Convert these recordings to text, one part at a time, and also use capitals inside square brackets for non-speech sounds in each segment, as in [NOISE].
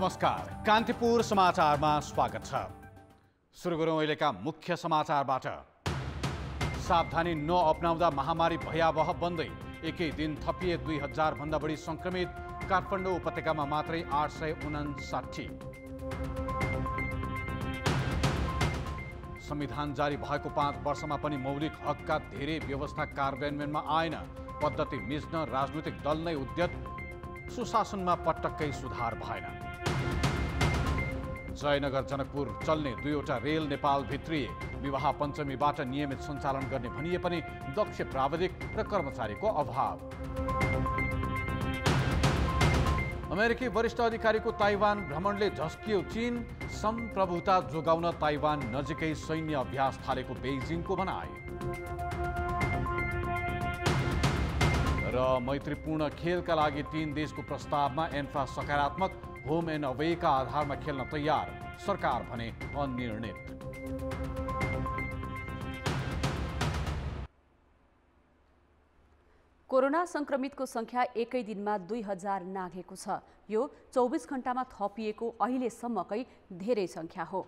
नमस्कार कान्तिपुर समाचारमा स्वागत छ सुरु गरौँ अहिलेका मुख्य समाचारबाट सावधानी नअपनाउँदा महामारी भयावह बन्दै एकै दिन थपिए दुई हजारभन्दा बढी संक्रमित काठमाडौँ उपत्यकामा मात्रै आठ सय उनासाठी संविधान जारी भएको पाँच वर्षमा पनि मौलिक हकका धेरै व्यवस्था कार्यान्वयनमा आएन पद्धति मिच्न राजनैतिक दल नै उद्यत सुशासनमा पटक्कै सुधार भएन जयनगर जनकपुर चल्ने दुईवटा रेल नेपाल भित्री विवाह पञ्चमीबाट नियमित सञ्चालन गर्ने भनिए पनि दक्ष प्राविधिक र कर्मचारीको अभाव अमेरिकी वरिष्ठ अधिकारीको ताइवान भ्रमणले झस्कियो चीन सम्प्रभुता जोगाउन ताइवान नजिकै सैन्य अभ्यास थालेको बेजिङको भनाए र मैत्रीपूर्ण खेलका लागि तीन देशको प्रस्तावमा एन्फा सकारात्मक होम एन्ड अवेका आधारमा खेल्न तयार सरकार भने अनिर्णित कोरोना संक्रमितको संख्या एकै दिनमा दुई हजार नाघेको छ यो चौबिस घण्टामा थपिएको अहिलेसम्मकै धेरै संख्या हो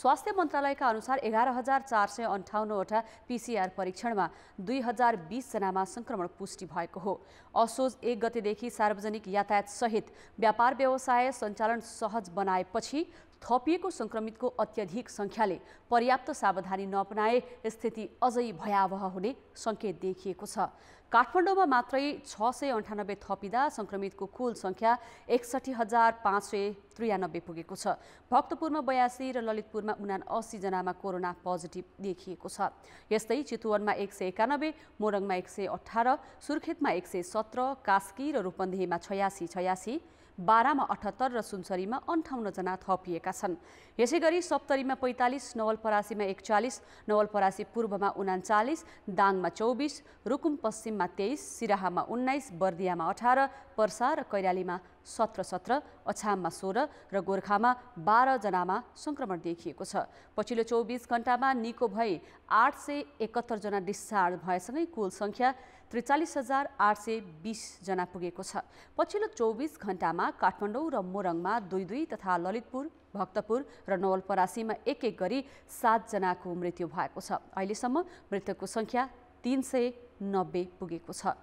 स्वास्थ्य मन्त्रालयका अनुसार एघार हजार चार सय अन्ठाउन्नवटा पिसिआर परीक्षणमा दुई हजार बिसजनामा सङ्क्रमण पुष्टि भएको हो असोज एक गतेदेखि सार्वजनिक यातायातसहित व्यापार व्यवसाय सञ्चालन सहज बनाएपछि थपिएको सङ्क्रमितको अत्यधिक सङ्ख्याले पर्याप्त सावधानी नअपनाए स्थिति अझै भयावह हुने सङ्केत देखिएको छ काठमाडौँमा मात्रै छ सय अन्ठानब्बे थपिँदा सङ्क्रमितको कुल सङ्ख्या एकसठी हजार पाँच सय त्रियानब्बे पुगेको छ भक्तपुरमा बयासी र ललितपुरमा उना अस्सीजनामा कोरोना पोजिटिभ देखिएको छ यस्तै चितवनमा एक सय एकानब्बे मोरङमा एक सय अठार सुर्खेतमा एक सय सत्र कास्की र रूपन्देहीमा छयासी छयासी बाह्रमा अठहत्तर र सुनसरीमा अन्ठाउन्नजना थपिएका छन् यसै गरी सप्तरीमा पैँतालिस नवलपरासीमा एकचालिस नवलपरासी पूर्वमा उनाचालिस दाङमा चौबिस रुकुम पश्चिममा तेइस सिराहामा उन्नाइस बर्दियामा अठार पर्सा र कैरालीमा सत्र सत्र अछाममा सोह्र र गोर्खामा बाह्रजनामा सङ्क्रमण देखिएको छ पछिल्लो चौबिस घण्टामा निको भई आठ सय एकहत्तरजना डिस्चार्ज भएसँगै कुल सङ्ख्या त्रिचालिस हजार आठ सय बिसजना पुगेको छ पछिल्लो चौबिस घण्टामा काठमाडौँ र मोरङमा दुई दुई तथा ललितपुर भक्तपुर र नवलपरासीमा एक एक गरी सातजनाको मृत्यु भएको छ अहिलेसम्म मृतकको सङ्ख्या तिन सय नब्बे पुगेको छ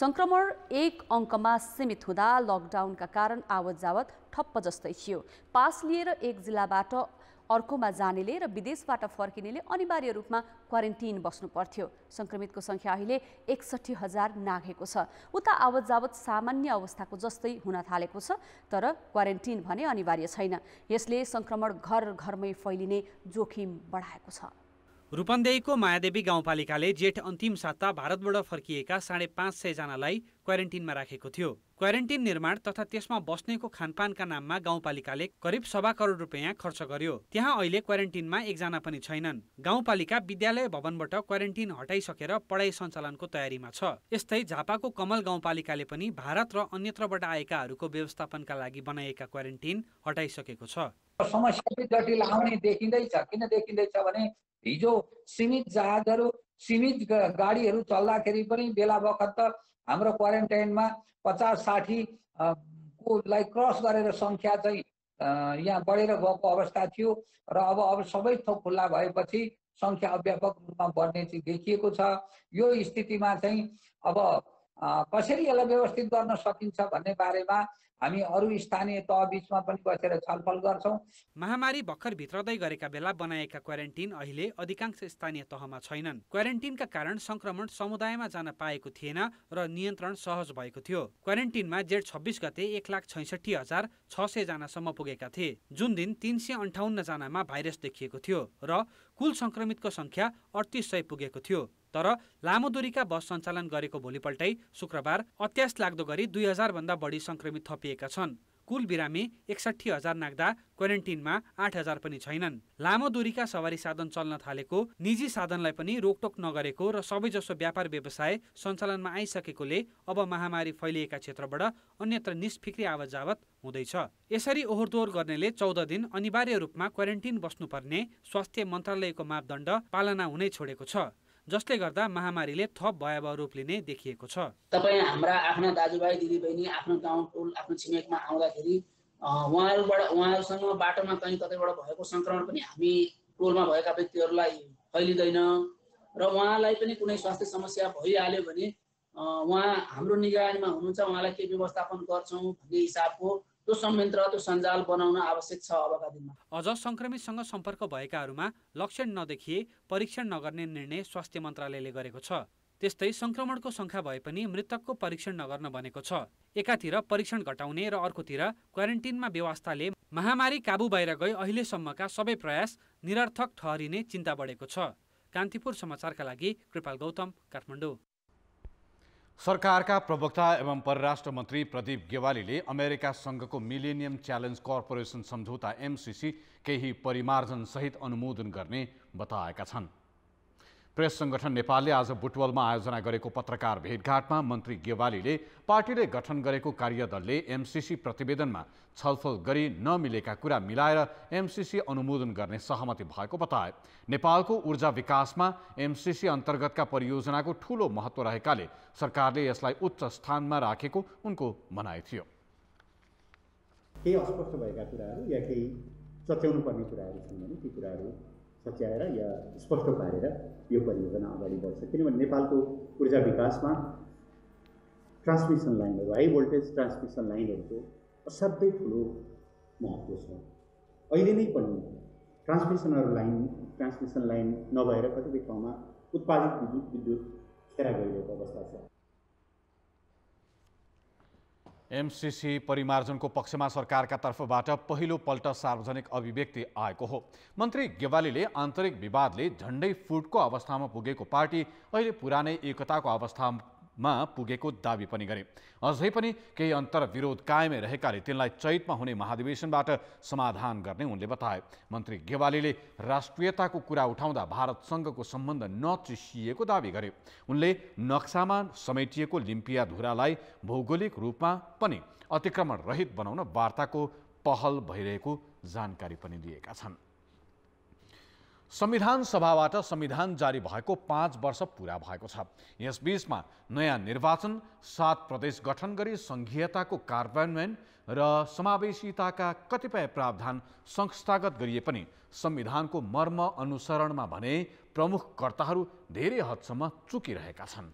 सङ्क्रमण एक अङ्कमा सीमित हुँदा लकडाउनका कारण आवत जावत ठप्प जस्तै थियो पास लिएर एक जिल्लाबाट अर्कोमा जानेले र विदेशबाट फर्किनेले अनिवार्य रूपमा क्वारेन्टिन बस्नु पर्थ्यो सङ्क्रमितको सङ्ख्या अहिले एकसठी हजार नाघेको छ उता आवत जावत सामान्य अवस्थाको जस्तै हुन थालेको छ तर क्वारेन्टिन भने अनिवार्य छैन यसले सङ्क्रमण घर घरमै फैलिने जोखिम बढाएको छ रूपन्देहीको मायादेवी गाउँपालिकाले जेठ अन्तिम साता भारतबाट फर्किएका साढे पाँच सयजनालाई क्वारेन्टिनमा राखेको थियो क्वारेन्टिन निर्माण तथा त्यसमा बस्नेको खानपानका नाममा गाउँपालिकाले करिब सवा करोड रुपियाँ खर्च गर्यो त्यहाँ अहिले क्वारेन्टिनमा एकजना पनि छैनन् गाउँपालिका विद्यालय भवनबाट क्वारेन्टिन हटाइसकेर पढाइ सञ्चालनको तयारीमा छ यस्तै झापाको कमल गाउँपालिकाले पनि भारत र अन्यत्रबाट आएकाहरूको व्यवस्थापनका लागि बनाएका क्वारेन्टिन हटाइसकेको छ समस्या जटिल आउने देखिँदैछ किन देखिँदैछ भने हिजो सीमित जहाजहरू सीमित गाडीहरू चल्दाखेरि पनि बेला बखत त हाम्रो क्वारेन्टाइनमा पचास साठी कोलाई क्रस गरेर सङ्ख्या चाहिँ यहाँ बढेर गएको अवस्था थियो र अब अब सबै थोक खुल्ला भएपछि सङ्ख्या व्यापक रूपमा बढ्ने चाहिँ देखिएको छ यो स्थितिमा चाहिँ अब कसरी यसलाई व्यवस्थित गर्न सकिन्छ भन्ने बारेमा हामी अरू स्थानीय तह बिचमा पनि बसेर छलफल गर्छौँ महामारी भर्खर भित्रदै गरेका बेला बनाएका क्वारेन्टिन अहिले अधिकांश स्थानीय तहमा छैनन् क्वारेन्टिनका कारण संक्रमण समुदायमा जान पाएको थिएन र नियन्त्रण सहज भएको थियो क्वारेन्टिनमा जेठ छब्बिस गते एक लाख छैसठी हजार छ सय पुगेका थिए जुन दिन तिन सय अन्ठाउन्न जनामा भाइरस देखिएको थियो र कुल संक्रमितको संख्या अडतिस सय पुगेको थियो तर लामो दूरीका बस सञ्चालन गरेको भोलिपल्टै शुक्रबार अत्यास लाग्दो गरी दुई हजारभन्दा बढी सङ्क्रमित थपिएका छन् कुल बिरामी एकसठी हजार नाग्दा क्वारेन्टिनमा आठ हजार पनि छैनन् लामो दूरीका सवारी साधन चल्न थालेको निजी साधनलाई पनि रोकटोक नगरेको र सबैजसो व्यापार व्यवसाय सञ्चालनमा आइसकेकोले अब महामारी फैलिएका क्षेत्रबाट अन्यत्र निष्फिक्री आवत जावत हुँदैछ यसरी ओहोरदोहोर गर्नेले चौध दिन अनिवार्य रूपमा क्वारेन्टिन बस्नुपर्ने स्वास्थ्य मन्त्रालयको मापदण्ड पालना हुनै छोडेको छ जसले गर्दा महामारीले थप भयावह रूप लिने देखिएको छ तपाईँ हाम्रा आफ्ना दाजुभाइ दिदीबहिनी आफ्नो गाउँ टोल आफ्नो छिमेकमा आउँदाखेरि उहाँहरूबाट उहाँहरूसँग बाटोमा कहीँ कतैबाट भएको सङ्क्रमण पनि हामी टोलमा भएका व्यक्तिहरूलाई फैलिँदैन र उहाँलाई पनि कुनै स्वास्थ्य समस्या भइहाल्यो भने उहाँ हाम्रो निगरानीमा हुनुहुन्छ उहाँलाई के व्यवस्थापन गर्छौँ भन्ने हिसाबको त्यो संयन्त्र त्यो सञ्जाल बनाउन आवश्यक छ अबका दिनमा अझ सङ्क्रमितसँग सम्पर्क भएकाहरूमा लक्षण नदेखिए परीक्षण नगर्ने निर्णय स्वास्थ्य मन्त्रालयले गरेको छ त्यस्तै संक्रमणको सङ्ख्या भए पनि मृतकको परीक्षण नगर्न भनेको छ एकातिर परीक्षण घटाउने र अर्कोतिर क्वारेन्टिनमा व्यवस्थाले महामारी काबु बाहिर गई अहिलेसम्मका सबै प्रयास निरर्थक ठहरिने चिन्ता बढेको छ कान्तिपुर समाचारका लागि कृपाल गौतम काठमाडौँ सरकारका प्रवक्ता एवं परराष्ट्र मन्त्री प्रदीप गेवालीले अमेरिकासँगको मिलेनियम च्यालेन्ज कर्पोरेसन सम्झौता एमसिसी केही परिमार्जनसहित अनुमोदन गर्ने बताएका छन् प्रेस संगठन नेपालले आज बुटवलमा आयोजना गरेको पत्रकार भेटघाटमा मन्त्री गेवालीले पार्टीले गठन गरेको कार्यदलले एमसिसी प्रतिवेदनमा छलफल गरी नमिलेका कुरा मिलाएर एमसिसी अनुमोदन गर्ने सहमति भएको बताए नेपालको ऊर्जा विकासमा एमसिसी अन्तर्गतका परियोजनाको ठूलो महत्व रहेकाले सरकारले यसलाई उच्च स्थानमा राखेको उनको भनाइ थियो केही अस्पष्ट भएका कुराहरू या केही चच्याउनु पर्ने कुराहरू छन् भने ती कुराहरू सच्याएर या स्पष्ट पारेर यो परियोजना अगाडि बढ्छ किनभने नेपालको ऊर्जा विकासमा ट्रान्समिसन लाइनहरू हाई भोल्टेज ट्रान्समिसन लाइनहरूको असाध्यै ठुलो महत्त्व छ अहिले नै पनि ट्रान्समिसनहरू लाइन ट्रान्समिसन लाइन नभएर कतिपय ठाउँमा उत्पादित विद्युत विद्युत खेरा गइरहेको अवस्था छ एमसिसी परिमार्जनको पक्षमा सरकारका तर्फबाट पहिलोपल्ट सार्वजनिक अभिव्यक्ति आएको हो मन्त्री गेवालीले आन्तरिक विवादले झन्डै फुटको अवस्थामा पुगेको पार्टी अहिले पुरानै एकताको अवस्था मा पुगेको दावी पनि गरे अझै पनि केही अन्तरविरोध कायमै रहेकाले तिनलाई चैतमा हुने महाधिवेशनबाट समाधान गर्ने उनले बताए मन्त्री गेवालीले राष्ट्रियताको कुरा उठाउँदा भारतसँगको सम्बन्ध नचिसिएको दावी गरे उनले नक्सामा समेटिएको लिम्पिया धुरालाई भौगोलिक रूपमा पनि अतिक्रमण रहित बनाउन वार्ताको पहल भइरहेको जानकारी पनि दिएका छन् संविधान सभाबाट संविधान जारी भएको पाँच वर्ष पुरा भएको छ यसबीचमा नयाँ निर्वाचन सात प्रदेश गठन गरी सङ्घीयताको कार्यान्वयन र समावेशिताका कतिपय प्रावधान संस्थागत गरिए पनि संविधानको मर्म अनुसरणमा भने प्रमुख कर्ताहरू धेरै हदसम्म चुकिरहेका छन्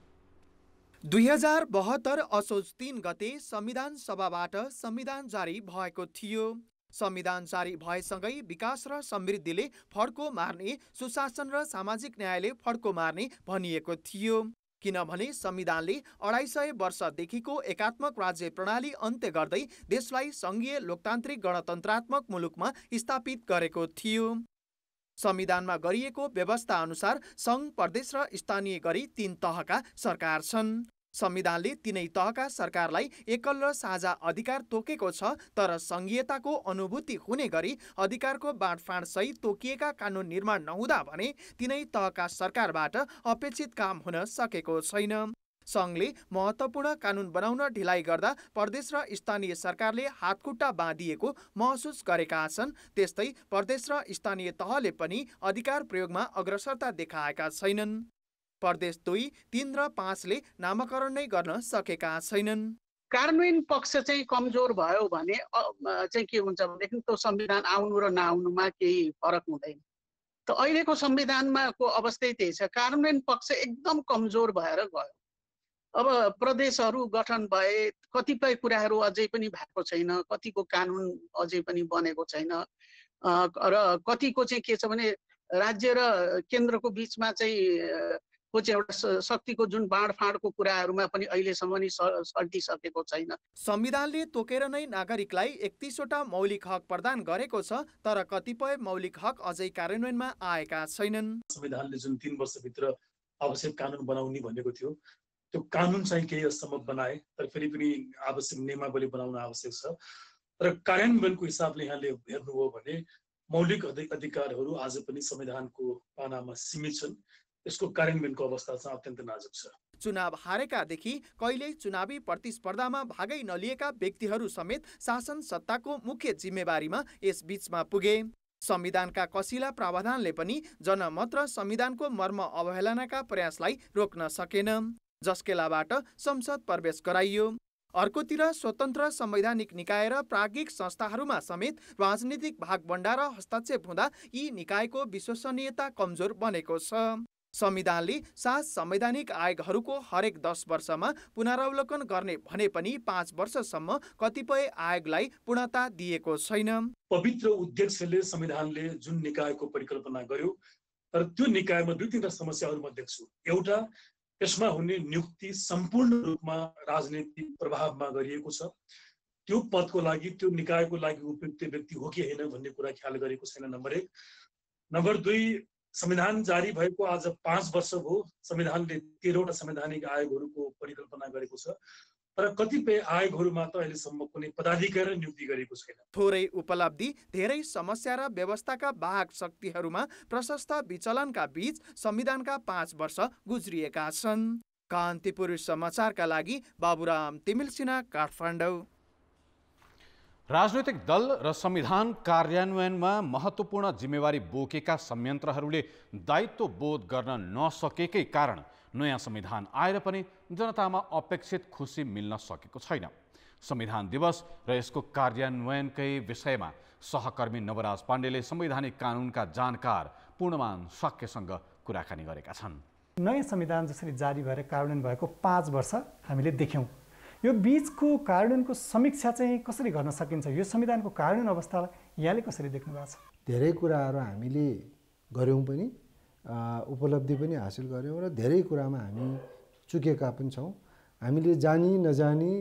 दुई हजार बहत्तर असोज तिन गते संविधान सभाबाट संविधान जारी भएको थियो संविधान जारी भएसँगै विकास र समृद्धिले फड्को मार्ने सुशासन र सामाजिक न्यायले फड्को मार्ने भनिएको थियो किनभने संविधानले अढाई सय वर्षदेखिको एकात्मक राज्य प्रणाली अन्त्य गर्दै देशलाई सङ्घीय लोकतान्त्रिक गणतन्त्रात्मक मुलुकमा स्थापित गरेको थियो संविधानमा गरिएको व्यवस्था अनुसार सङ्घ प्रदेश र स्थानीय गरी तीन तहका सरकार छन् संविधानले तिनै तहका सरकारलाई एकल र साझा अधिकार तोकेको छ तर सङ्घीयताको अनुभूति हुने गरी अधिकारको बाँडफाँडसहित तोकिएका कानुन निर्माण नहुँदा भने तिनै तहका सरकारबाट अपेक्षित काम हुन सकेको छैन सङ्घले महत्त्वपूर्ण कानुन बनाउन ढिलाइ गर्दा प्रदेश र स्थानीय सरकारले हातखुट्टा बाँधिएको महसुस गरेका छन् त्यस्तै प्रदेश र स्थानीय तहले पनि अधिकार प्रयोगमा अग्रसरता देखाएका छैनन् प्रदेश दुई तिन र पाँचले नामाकरण नै गर्न सकेका छैनन् कार्यान्वयन पक्ष चाहिँ कमजोर भयो भने चाहिँ के हुन्छ भनेदेखि त्यो संविधान आउनु र नआउनुमा केही फरक हुँदैन त अहिलेको संविधानमा को अवस्थै त्यही छ कार्यान्वयन पक्ष एकदम कमजोर भएर गयो अब प्रदेशहरू गठन भए कतिपय कुराहरू अझै पनि भएको छैन कतिको कानुन अझै पनि बनेको छैन र कतिको चाहिँ के छ भने राज्य र केन्द्रको बिचमा चाहिँ को चाहिँ एउटा शक्तिको जुन बाँडफाँडको कुराहरूमा पनि अहिलेसम्म नि सल्टिसकेको छैन संविधानले तोकेर नै नागरिकलाई एकतिसवटा मौलिक हक प्रदान गरेको छ तर कतिपय मौलिक हक अझै कार्यान्वयनमा आएका छैनन् संविधानले जुन तिन वर्षभित्र आवश्यक कानुन बनाउने भनेको थियो त्यो कानुन चाहिँ केही हदसम्म बनाए तर फेरि पनि आवश्यक नियमावली बनाउन आवश्यक छ र कार्यान्वयनको हिसाबले यहाँले हेर्नुभयो भने मौलिक अधिकारहरू आज पनि संविधानको पानामा सीमित छन् यसको कार्यान्वयनको अवस्था चाहिँ अत्यन्त नाजुक छ चुनाव हारेकादेखि कहिल्यै चुनावी प्रतिस्पर्धामा भागै नलिएका व्यक्तिहरू समेत शासन सत्ताको मुख्य जिम्मेवारीमा यस बीचमा पुगे संविधानका कसिला प्रावधानले पनि जनमत र संविधानको मर्म अवहेलनाका प्रयासलाई रोक्न सकेन जस्केलाबाट संसद प्रवेश गराइयो अर्कोतिर स्वतन्त्र संवैधानिक निकाय र प्राज्ञिक संस्थाहरूमा समेत राजनीतिक भागभण्डा र हस्तक्षेप हुँदा यी निकायको विश्वसनीयता कमजोर बनेको छ संविधानले सात संवैधानिक आयोगहरूको हरेक दस वर्षमा पुनरावलोकन गर्ने भने पनि पाँच वर्षसम्म कतिपय आयोगलाई पूर्णता दिएको छैन पवित्र उद्देश्यले संविधानले जुन निकायको परिकल्पना गर्यो तर त्यो निकायमा दुई तिनवटा समस्याहरू म देख्छु एउटा यसमा हुने नियुक्ति सम्पूर्ण रूपमा राजनीति प्रभावमा गरिएको छ त्यो पदको लागि त्यो निकायको लागि उपयुक्त व्यक्ति हो कि होइन भन्ने कुरा ख्याल गरेको छैन नम्बर एक नम्बर दुई संविधान जारी भएको आज पाँच वर्ष भयो संविधानले तेह्रवटा संवैधानिक आयोगहरूको परिकल्पना गरेको छ तर कतिपय आयोगहरूमा त अहिलेसम्म कुनै पदाधिकार नियुक्ति गरेको छैन थोरै उपलब्धि धेरै समस्या र व्यवस्थाका वाहक शक्तिहरूमा प्रशस्त विचलनका बीच संविधानका पाँच वर्ष गुज्रिएका छन् कान्तिपुर समाचारका लागि बाबुराम तिमिल सिन्हा काठमाडौँ राजनैतिक दल र संविधान कार्यान्वयनमा महत्त्वपूर्ण जिम्मेवारी बोकेका संयन्त्रहरूले दायित्व बोध गर्न नसकेकै कारण नयाँ संविधान आएर पनि जनतामा अपेक्षित खुसी मिल्न सकेको छैन संविधान दिवस र यसको कार्यान्वयनकै विषयमा सहकर्मी नवराज पाण्डेले संवैधानिक कानुनका जानकार पूर्णमान शाक्यसँग कुराकानी गरेका छन् नयाँ संविधान जसरी जारी भएर कार्यान्वयन भएको पाँच वर्ष हामीले देख्यौँ यो बिचको कार्यान्वयनको समीक्षा चाहिँ कसरी गर्न सकिन्छ यो संविधानको कार्यान्वयन अवस्थालाई यहाँले कसरी देख्नु भएको छ धेरै कुराहरू हामीले गऱ्यौँ पनि उपलब्धि पनि हासिल गऱ्यौँ र धेरै कुरामा हामी चुकेका पनि छौँ हामीले जानी नजानी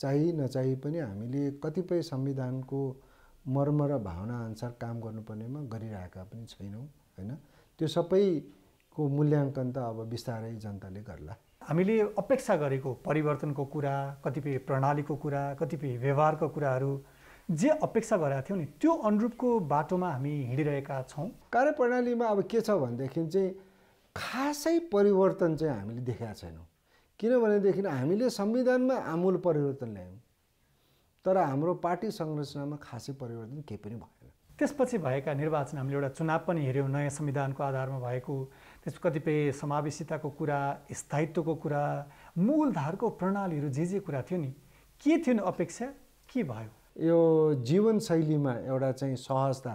चाहिँ नचाहि पनि हामीले कतिपय संविधानको मर्म र भावना अनुसार काम गर्नुपर्नेमा गरिरहेका पनि छैनौँ होइन त्यो सबैको मूल्याङ्कन त अब बिस्तारै जनताले गर्ला हामीले अपेक्षा गरेको परिवर्तनको कुरा कतिपय प्रणालीको कुरा कतिपय व्यवहारको कुराहरू जे अपेक्षा गरेका थियौँ नि त्यो अनुरूपको बाटोमा हामी हिँडिरहेका छौँ कार्यप्रणालीमा अब के छ भनेदेखि चाहिँ खासै परिवर्तन चाहिँ हामीले देखेका छैनौँ किनभनेदेखि हामीले संविधानमा आमूल परिवर्तन ल्यायौँ तर हाम्रो पार्टी संरचनामा खासै परिवर्तन केही पनि भएन त्यसपछि भएका निर्वाचन हामीले एउटा चुनाव पनि हेऱ्यौँ नयाँ संविधानको आधारमा भएको त्यसको कतिपय समावेशिताको कुरा स्थायित्वको कुरा मूलधारको प्रणालीहरू जे जे कुरा थियो नि के थियो नि अपेक्षा के भयो यो जीवनशैलीमा एउटा चाहिँ सहजता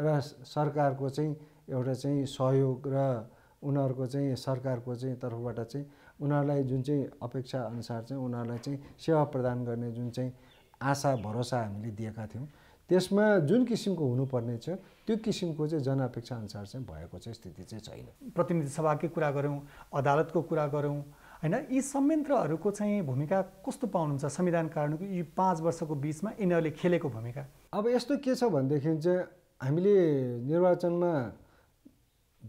र सरकारको चाहिँ एउटा चाहिँ सहयोग र उनीहरूको चाहिँ सरकारको चाहिँ तर्फबाट चाहिँ उनीहरूलाई जुन चाहिँ अपेक्षा अनुसार चाहिँ उनीहरूलाई चाहिँ सेवा प्रदान गर्ने जुन चाहिँ आशा भरोसा हामीले दिएका थियौँ त्यसमा जुन किसिमको हुनुपर्ने छ त्यो किसिमको चाहिँ जनअपेक्षा अनुसार चाहिँ भएको चाहिँ स्थिति चाहिँ छैन प्रतिनिधि सभाकै कुरा गरौँ अदालतको कुरा गरौँ होइन यी संयन्त्रहरूको चाहिँ भूमिका कस्तो पाउनुहुन्छ संविधान कारणको यी पाँच वर्षको बिचमा यिनीहरूले खेलेको भूमिका अब यस्तो के छ भनेदेखि चाहिँ हामीले निर्वाचनमा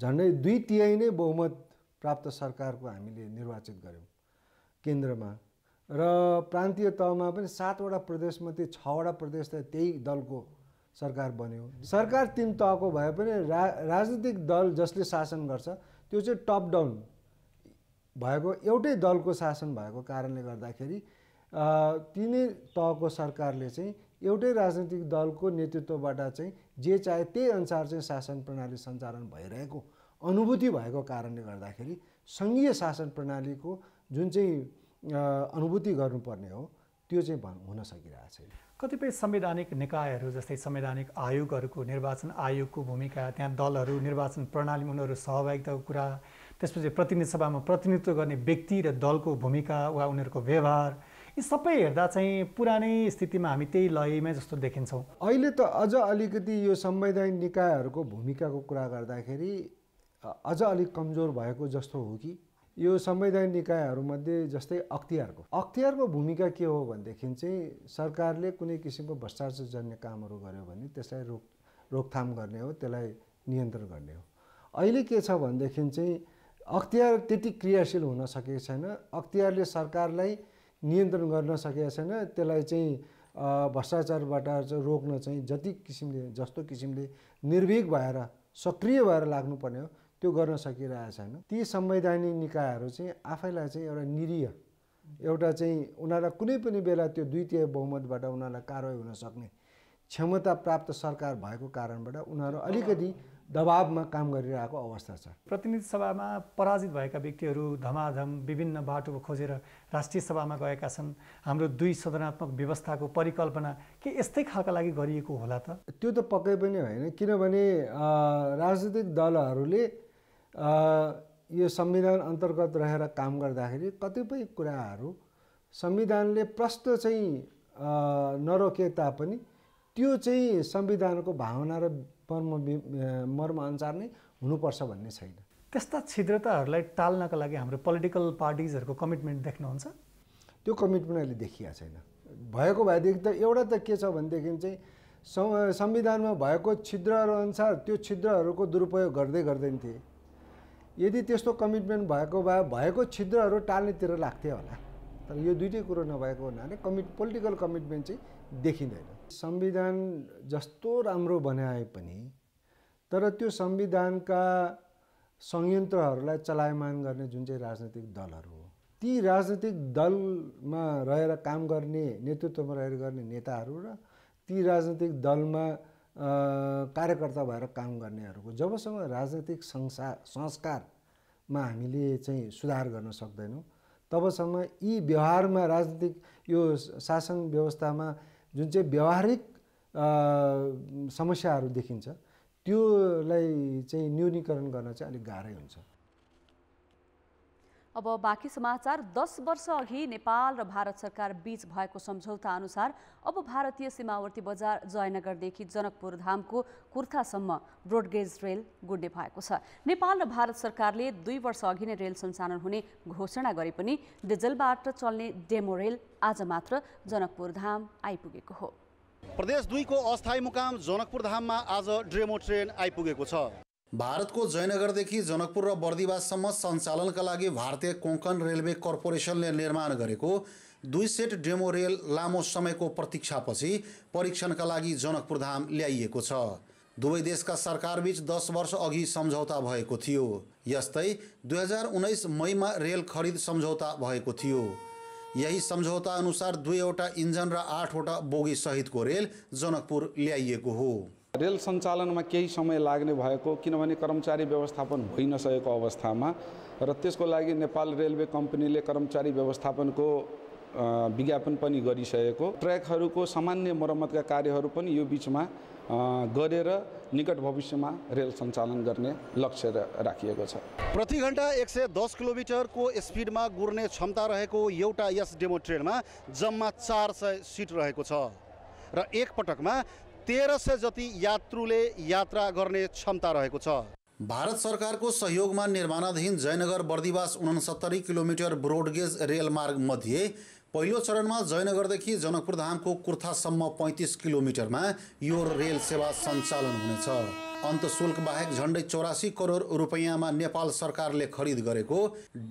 झन्डै दुई तिहाई नै बहुमत प्राप्त सरकारको हामीले निर्वाचित गऱ्यौँ केन्द्रमा र प्रान्तीय तहमा पनि सातवटा प्रदेशमध्ये छवटा प्रदेश त त्यही दलको सरकार बन्यो सरकार तिन तहको भए पनि रा राजनीतिक दल जसले शासन गर्छ त्यो चाहिँ टप डाउन भएको एउटै दलको शासन भएको कारणले गर्दाखेरि तिनै तहको सरकारले चाहिँ एउटै राजनीतिक दलको नेतृत्वबाट चाहिँ जे चाहे त्यही अनुसार चाहिँ शासन प्रणाली सञ्चालन भइरहेको अनुभूति भएको कारणले गर्दाखेरि सङ्घीय शासन प्रणालीको जुन चाहिँ अनुभूति गर्नुपर्ने हो त्यो चाहिँ भन् हुन सकिरहेको छैन कतिपय संवैधानिक निकायहरू जस्तै संवैधानिक आयोगहरूको निर्वाचन आयोगको भूमिका त्यहाँ दलहरू निर्वाचन प्रणाली उनीहरू सहभागिताको कुरा त्यसपछि प्रतिनिधि सभामा प्रतिनिधित्व गर्ने व्यक्ति र दलको भूमिका वा उनीहरूको व्यवहार यी सबै हेर्दा चाहिँ पुरानै स्थितिमा हामी त्यही लयमै जस्तो देखिन्छौँ अहिले त अझ अलिकति यो संवैधानिक निकायहरूको भूमिकाको कुरा गर्दाखेरि अझ अलिक कमजोर भएको जस्तो हो कि यो संवैधानिक निकायहरूमध्ये जस्तै अख्तियारको अख्तियारको भूमिका के हो भनेदेखि चाहिँ सरकारले कुनै किसिमको भ्रष्टाचार भ्रष्टाचारजन्य कामहरू गर्यो भने त्यसलाई रोक रोकथाम गर्ने हो त्यसलाई नियन्त्रण गर्ने हो अहिले के छ भनेदेखि चाहिँ अख्तियार त्यति क्रियाशील हुन सकेको छैन अख्तियारले सरकारलाई नियन्त्रण गर्न सकेको छैन त्यसलाई चाहिँ भ्रष्टाचारबाट रोक्न चाहिँ जति किसिमले जस्तो किसिमले निर्भीक भएर सक्रिय भएर लाग्नुपर्ने हो त्यो गर्न सकिरहेको छैन ती संवैधानिक निकायहरू चाहिँ आफैलाई चाहिँ एउटा निरीह एउटा चाहिँ उनीहरूलाई कुनै पनि बेला त्यो द्वितीय बहुमतबाट उनीहरूलाई कारवाही हुन सक्ने क्षमता प्राप्त सरकार भएको कारणबाट उनीहरू अलिकति दबावमा काम गरिरहेको अवस्था छ प्रतिनिधि सभामा पराजित भएका व्यक्तिहरू धमाधम विभिन्न बाटो खोजेर राष्ट्रिय सभामा गएका छन् हाम्रो दुई सदनात्मक व्यवस्थाको परिकल्पना के यस्तै खालका लागि गरिएको होला त त्यो त पक्कै पनि होइन किनभने राजनीतिक दलहरूले यो संविधान अन्तर्गत रहेर काम गर्दाखेरि कतिपय कुराहरू संविधानले प्रष्ट चाहिँ नरोके तापनि त्यो चाहिँ संविधानको भावना र मर्म मर्म अनुसार नै हुनुपर्छ भन्ने छैन त्यस्ता छिद्रताहरूलाई टाल्नका लागि हाम्रो पोलिटिकल पार्टिजहरूको कमिटमेन्ट देख्नुहुन्छ त्यो कमिटमेन्ट अहिले देखिया छैन भएको भएदेखि त एउटा त के छ भनेदेखि चाहिँ संविधानमा भएको छिद्रहरू अनुसार त्यो छिद्रहरूको दुरुपयोग गर्दै गर्दैन थिए यदि त्यस्तो कमिटमेन्ट भएको भए भएको छिद्रहरू टाल्नेतिर लाग्थ्यो होला तर यो दुइटै कुरो नभएको हुनाले कमिट पोलिटिकल कमिटमेन्ट चाहिँ देखिँदैन संविधान जस्तो राम्रो बनाए पनि तर त्यो संविधानका संयन्त्रहरूलाई चलायमान गर्ने जुन चाहिँ राजनैतिक दलहरू हो ती राजनैतिक दलमा रहेर काम गर्ने नेतृत्वमा रहेर गर्ने नेताहरू र ती राजनैतिक दलमा कार्यकर्ता भएर काम गर्नेहरूको जबसम्म राजनैतिक संसार संस्कारमा हामीले चाहिँ सुधार गर्न सक्दैनौँ तबसम्म यी व्यवहारमा राजनीतिक यो शासन व्यवस्थामा जुन चाहिँ व्यवहारिक समस्याहरू देखिन्छ त्योलाई चाहिँ न्यूनीकरण गर्न चाहिँ अलिक गाह्रै हुन्छ अब बाँकी समाचार दस वर्ष अघि नेपाल र भारत सरकार बीच भएको सम्झौता अनुसार अब भारतीय सीमावर्ती बजार जयनगरदेखि जनकपुर धामको कुर्थासम्म ब्रोडगेज रेल गुड्ने भएको छ नेपाल र भारत सरकारले दुई वर्ष अघि नै रेल सञ्चालन हुने घोषणा गरे पनि डिजलबाट चल्ने डेमो रेल आज मात्र जनकपुर धाम आइपुगेको हो प्रदेश दुईको अस्थायी मुकाम जनकपुर धाममा आज ड्रेमो ट्रेन आइपुगेको छ भारतको जयनगरदेखि जनकपुर र बर्दिवाससम्म सञ्चालनका लागि भारतीय कोङ्कण रेलवे कर्पोरेसनले निर्माण गरेको दुई सेट डेमो रेल लामो समयको प्रतीक्षापछि परीक्षणका लागि जनकपुरधाम ल्याइएको छ दुवै देशका सरकारबीच दस वर्ष अघि सम्झौता भएको थियो यस्तै दुई हजार उन्नाइस मईमा रेल खरिद सम्झौता भएको थियो यही सम्झौता अनुसार दुईवटा इन्जन र आठवटा बोगीसहितको रेल जनकपुर ल्याइएको हो रेल सञ्चालनमा केही समय लाग्ने भएको किनभने कर्मचारी व्यवस्थापन भइ नसकेको अवस्थामा र त्यसको लागि नेपाल रेलवे कम्पनीले कर्मचारी व्यवस्थापनको विज्ञापन पनि गरिसकेको ट्र्याकहरूको सामान्य मरम्मतका कार्यहरू पनि यो बिचमा गरेर निकट भविष्यमा रेल सञ्चालन गर्ने लक्ष्य राखिएको छ प्रति घन्टा एक सय दस किलोमिटरको स्पिडमा गुर्ने क्षमता रहेको एउटा यस डेमो ट्रेनमा जम्मा चार सय सिट रहेको छ र एक पटकमा तेह्र सय जति यात्रुले यात्रा गर्ने क्षमता रहेको छ भारत सरकारको सहयोगमा निर्माणाधीन जयनगर बर्दिवास उनसत्तरी किलोमिटर ब्रोडगेज रेलमार्ग मध्ये पहिलो चरणमा जयनगरदेखि जनकपुरधामको कुर्थासम्म पैँतिस किलोमिटरमा यो रेल सेवा सञ्चालन हुनेछ अन्त शुल्क बाहेक झन्डै चौरासी करोड रुपियाँमा नेपाल सरकारले खरिद गरेको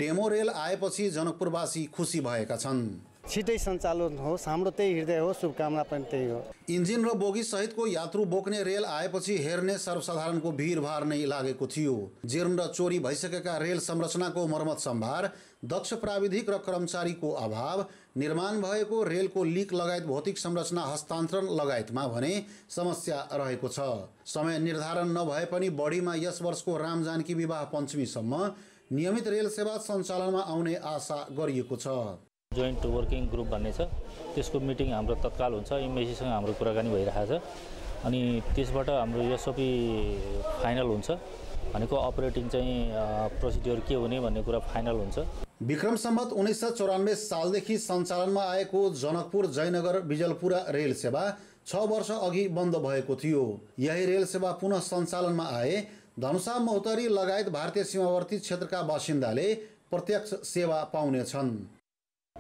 डेमो रेल आएपछि जनकपुरवासी खुसी भएका छन् छिटै सञ्चालन होस् हाम्रो त्यही हृदय हो शुभकामना पनि त्यही हो इन्जिन र बोगी सहितको यात्रु बोक्ने रेल आएपछि हेर्ने सर्वसाधारणको भिडभाड नै लागेको थियो जीर्ण र चोरी भइसकेका रेल संरचनाको मर्मत सम्भार दक्ष प्राविधिक र कर्मचारीको अभाव निर्माण भएको रेलको लिक लगायत भौतिक संरचना हस्तान्तरण लगायतमा भने समस्या रहेको छ समय निर्धारण नभए पनि बढीमा यस वर्षको राम जानकी विवाह पञ्चमीसम्म नियमित रेल सेवा सञ्चालनमा आउने आशा गरिएको छ जोइन्ट वर्किङ ग्रुप भन्ने छ त्यसको मिटिङ हाम्रो तत्काल हुन्छ एमएसीसँग हाम्रो कुराकानी भइरहेको छ अनि त्यसबाट हाम्रो एसओपी फाइनल हुन्छ भनेको अपरेटिङ चाहिँ प्रोसिड्योर के हुने भन्ने कुरा फाइनल हुन्छ विक्रम सम्बत उन्नाइस सय चौरानब्बे सालदेखि सञ्चालनमा आएको जनकपुर जयनगर बिजलपुरा रेल सेवा छ वर्ष अघि बन्द भएको थियो यही रेल सेवा पुनः सञ्चालनमा आए धनुषा महोतरी लगायत भारतीय सीमावर्ती क्षेत्रका बासिन्दाले प्रत्यक्ष सेवा पाउनेछन्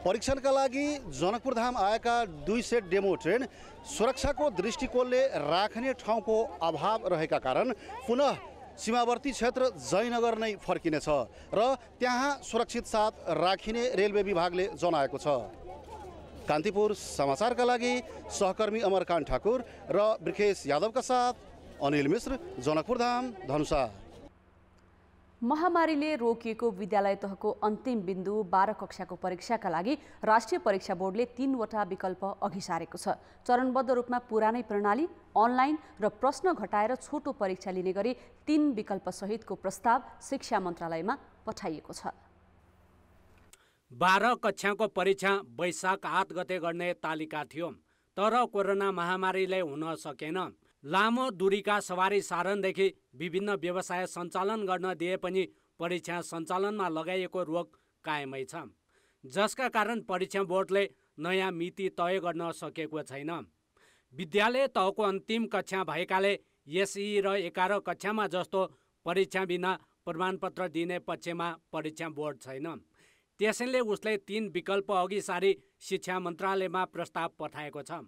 परीक्षणका लागि जनकपुरधाम आएका दुई सेट डेमो ट्रेन सुरक्षाको दृष्टिकोणले राख्ने ठाउँको अभाव रहेका कारण पुनः सीमावर्ती क्षेत्र जयनगर नै फर्किनेछ र त्यहाँ सुरक्षित साथ राखिने रेलवे विभागले जनाएको छ कान्तिपुर समाचारका लागि सहकर्मी अमरकान्त ठाकुर र वृकेश यादवका साथ अनिल मिश्र जनकपुरधाम धनुषा महामारीले रोकिएको विद्यालय तहको अन्तिम बिन्दु बाह्र कक्षाको परीक्षाका लागि राष्ट्रिय परीक्षा बोर्डले तिनवटा विकल्प अघि सारेको छ चरणबद्ध रूपमा पुरानै प्रणाली अनलाइन र प्रश्न घटाएर छोटो परीक्षा लिने गरी तीन विकल्पसहितको प्रस्ताव शिक्षा मन्त्रालयमा पठाइएको छ बाह्र कक्षाको परीक्षा वैशाख आठ गते गर्ने तालिका थियो तर कोरोना महामारीले हुन सकेन लामो दूरीका सवारी साधनदेखि विभिन्न व्यवसाय सञ्चालन गर्न दिए पनि परीक्षा सञ्चालनमा लगाइएको रोक कायमै छ जसका कारण परीक्षा बोर्डले नयाँ मिति तय गर्न सकेको छैन विद्यालय तहको अन्तिम कक्षा भएकाले एसई र एघार कक्षामा जस्तो परीक्षा बिना प्रमाणपत्र दिने पक्षमा परीक्षा बोर्ड छैन त्यसैले उसले तीन विकल्प अघि सारी शिक्षा मन्त्रालयमा प्रस्ताव पठाएको छ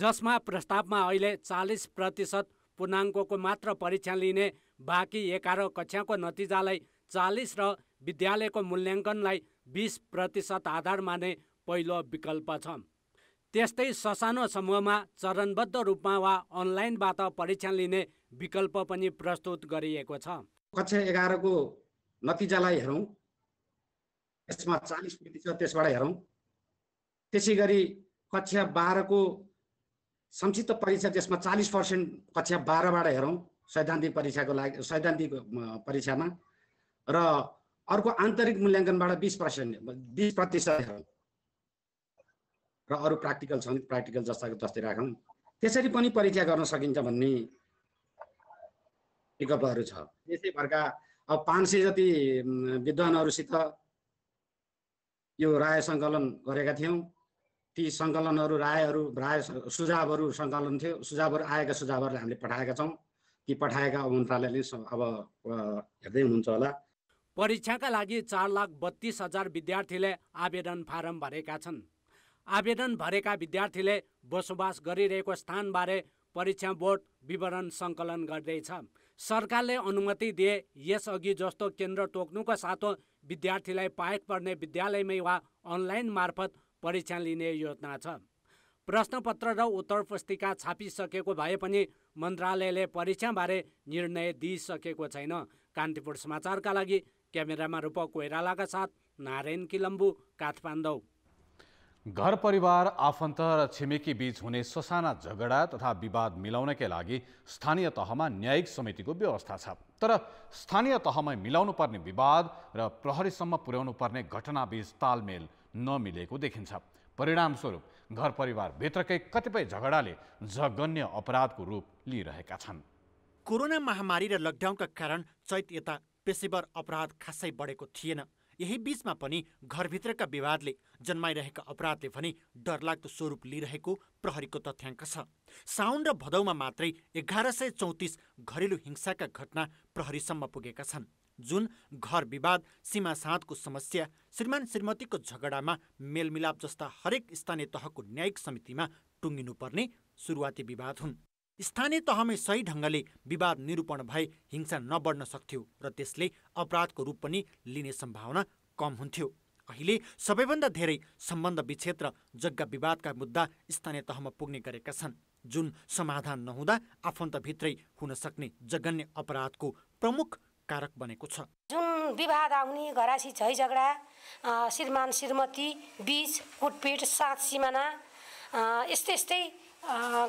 जसमा प्रस्तावमा अहिले चालिस प्रतिशत पूर्णाङ्कको मात्र परीक्षा लिने बाँकी एघार कक्षाको नतिजालाई चालिस र विद्यालयको मूल्याङ्कनलाई बिस प्रतिशत आधार माने पहिलो विकल्प छ त्यस्तै ससानो समूहमा चरणबद्ध रूपमा वा अनलाइनबाट परीक्षा लिने विकल्प पनि प्रस्तुत गरिएको छ कक्षा एघारको नतिजालाई हेरौँ यसमा चालिस प्रतिशत त्यसबाट हेरौँ त्यसै गरी कक्षा बाह्रको संक्षिप्त परीक्षा त्यसमा चालिस पर्सेन्ट कक्षा बाह्रबाट हेरौँ सैद्धान्तिक परीक्षाको लागि सैद्धान्तिक परीक्षामा र अर्को आन्तरिक मूल्याङ्कनबाट बिस पर्सेन्ट बिस प्रतिशत हेरौँ र अरू प्र्याक्टिकल छन् प्र्याक्टिकल जस्ताको जस्तै राखौँ त्यसरी पनि परीक्षा गर्न सकिन्छ भन्ने विकल्पहरू छ यसै भरका अब पाँच सय जति विद्वानहरूसित यो राय सङ्कलन गरेका थियौँ ती सङ्कलनहरू रायहरू राय सुझावहरू सङ्कलन थियो सुझावहरू आएका सुझावहरू हामीले पठाएका छौँ ती पठाएका मन्त्रालयले अब हेर्दै हुनुहुन्छ होला परीक्षाका लागि चार लाख बत्तिस हजार विद्यार्थीले आवेदन फारम भरेका छन् आवेदन भरेका विद्यार्थीले बसोबास गरिरहेको स्थानबारे परीक्षा बोर्ड विवरण सङ्कलन गर्दैछ सरकारले अनुमति दिए यसअघि जस्तो केन्द्र टोक्नुको साथो विद्यार्थीलाई पाएक पर्ने विद्यालयमै वा अनलाइन मार्फत परीक्षण लिने योजना छ प्रश्नपत्र र उत्तर पुस्तिका छापिसकेको भए पनि मन्त्रालयले परीक्षाबारे निर्णय दिइसकेको छैन कान्तिपुर समाचारका लागि क्यामेरामा रूप कोइरालाका साथ नारायण किलम्बु काठमाडौँ घर परिवार आफन्त र छिमेकी बीच हुने ससाना झगडा तथा विवाद मिलाउनकै लागि स्थानीय तहमा न्यायिक समितिको व्यवस्था छ तर स्थानीय तहमा पर्ने विवाद र प्रहरीसम्म पुर्याउनु पर्ने घटनाबीच तालमेल नमिलेको देखिन्छ परिणामस्वरूप घर परिवारभित्रकै कतिपय झगडाले जघन्य अपराधको रूप लिइरहेका छन् कोरोना महामारी र लकडाउनका कारण चैत यता पेसेवर अपराध खासै बढेको थिएन यही बीचमा पनि घरभित्रका विवादले जन्माइरहेका अपराधले भने डरलाग्दो स्वरूप लिइरहेको प्रहरीको तथ्याङ्क छ साउन र भदौमा मात्रै एघार सय चौतिस घरेलु हिंसाका घटना प्रहरीसम्म पुगेका छन् जुन घर विवाद सीमा साँधको समस्या श्रीमान श्रीमतीको झगडामा मेलमिलाप जस्ता हरेक स्थानीय तहको न्यायिक समितिमा टुङ्गिनुपर्ने सुरुवाती विवाद हुन् स्थानीय तहमै सही ढङ्गले विवाद निरूपण भए हिंसा नबढ्न सक्थ्यो र त्यसले अपराधको रूप पनि लिने सम्भावना कम हुन्थ्यो अहिले सबैभन्दा धेरै सम्बन्ध विच्छेद र जग्गा विवादका मुद्दा स्थानीय तहमा पुग्ने गरेका छन् जुन समाधान नहुँदा आफन्तभित्रै हुन सक्ने जघन्य अपराधको प्रमुख कारक बनेको छ जुन विवाद आउने घरासी झै झगडा श्रीमान श्रीमती बिच कुटपिट साथ सिमाना यस्तै यस्तै